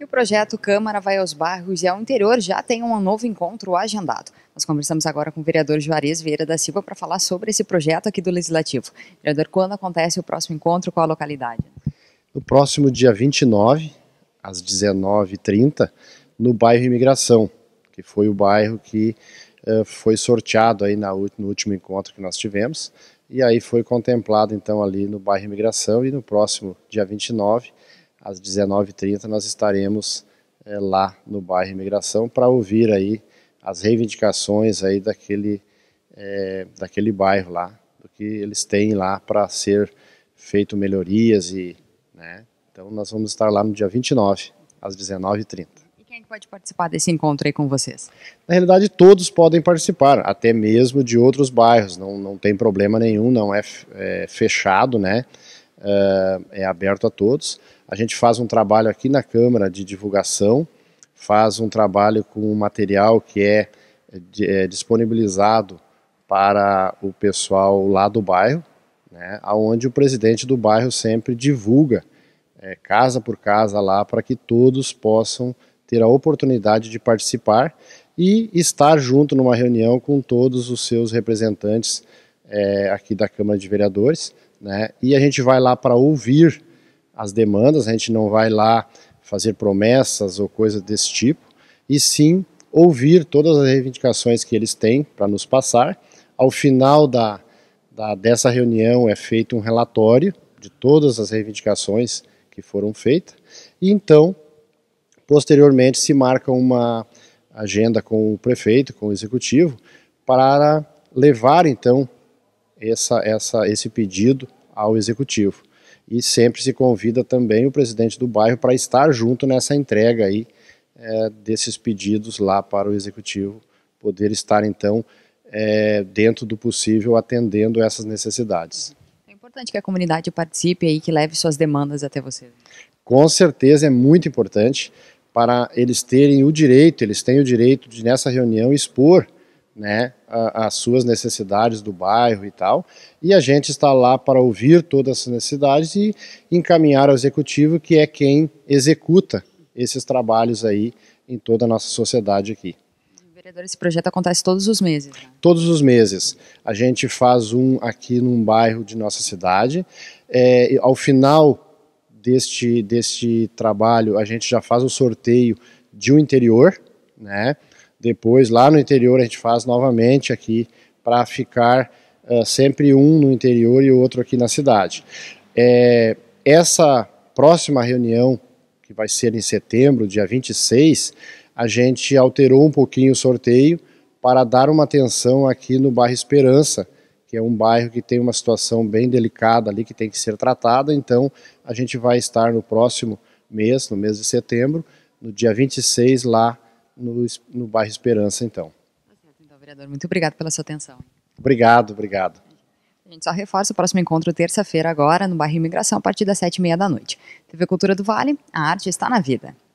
E o projeto Câmara vai aos bairros e ao interior já tem um novo encontro agendado. Nós conversamos agora com o vereador Juarez Vieira da Silva para falar sobre esse projeto aqui do Legislativo. Vereador, quando acontece o próximo encontro, com a localidade? No próximo dia 29, às 19h30, no bairro Imigração, que foi o bairro que uh, foi sorteado aí na, no último encontro que nós tivemos. E aí foi contemplado então ali no bairro Imigração e no próximo dia 29 às 19h30 nós estaremos é, lá no bairro Imigração para ouvir aí as reivindicações aí daquele, é, daquele bairro lá, do que eles têm lá para ser feito melhorias e, né, então nós vamos estar lá no dia 29, às 19h30. E quem é pode participar desse encontro aí com vocês? Na realidade todos podem participar, até mesmo de outros bairros, não, não tem problema nenhum, não é, é fechado, né, eh, é aberto a todos. A gente faz um trabalho aqui na Câmara de divulgação, faz um trabalho com material que é, é disponibilizado para o pessoal lá do bairro, né, onde o presidente do bairro sempre divulga é, casa por casa lá para que todos possam ter a oportunidade de participar e estar junto numa reunião com todos os seus representantes é, aqui da Câmara de Vereadores, né? E a gente vai lá para ouvir as demandas, a gente não vai lá fazer promessas ou coisa desse tipo, e sim ouvir todas as reivindicações que eles têm para nos passar. Ao final da, da, dessa reunião é feito um relatório de todas as reivindicações que foram feitas, e então, posteriormente, se marca uma agenda com o prefeito, com o executivo, para levar então essa, essa, esse pedido ao executivo. E sempre se convida também o presidente do bairro para estar junto nessa entrega aí é, desses pedidos lá para o executivo poder estar então é, dentro do possível atendendo essas necessidades. É importante que a comunidade participe aí, que leve suas demandas até você. Com certeza é muito importante para eles terem o direito, eles têm o direito de nessa reunião expor né, as suas necessidades do bairro e tal. E a gente está lá para ouvir todas as necessidades e encaminhar ao executivo, que é quem executa esses trabalhos aí em toda a nossa sociedade aqui. Vereador, esse projeto acontece todos os meses? Né? Todos os meses. A gente faz um aqui num bairro de nossa cidade. É, ao final deste, deste trabalho, a gente já faz o sorteio de um interior, né? Depois, lá no interior, a gente faz novamente aqui para ficar uh, sempre um no interior e outro aqui na cidade. É, essa próxima reunião, que vai ser em setembro, dia 26, a gente alterou um pouquinho o sorteio para dar uma atenção aqui no bairro Esperança, que é um bairro que tem uma situação bem delicada ali que tem que ser tratada. Então, a gente vai estar no próximo mês, no mês de setembro, no dia 26, lá no, no bairro Esperança, então. Tá então, vereador, muito obrigado pela sua atenção. Obrigado, obrigado. A gente só reforça o próximo encontro terça-feira agora no bairro Imigração a partir das sete e meia da noite. TV Cultura do Vale, a arte está na vida.